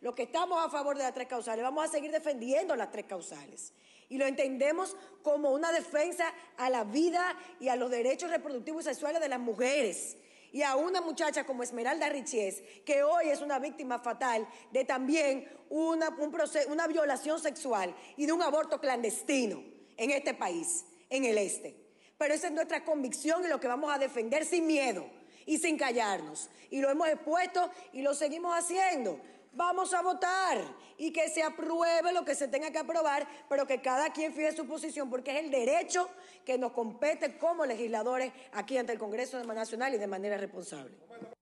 Lo que estamos a favor de las tres causales, vamos a seguir defendiendo las tres causales. Y lo entendemos como una defensa a la vida y a los derechos reproductivos y sexuales de las mujeres. Y a una muchacha como Esmeralda Richies, que hoy es una víctima fatal de también una violación sexual y de un aborto clandestino en este país, en el este. Pero esa es nuestra convicción y lo que vamos a defender sin miedo y sin callarnos. Y lo hemos expuesto y lo seguimos haciendo. Vamos a votar y que se apruebe lo que se tenga que aprobar, pero que cada quien fije su posición, porque es el derecho que nos compete como legisladores aquí ante el Congreso Nacional y de manera responsable.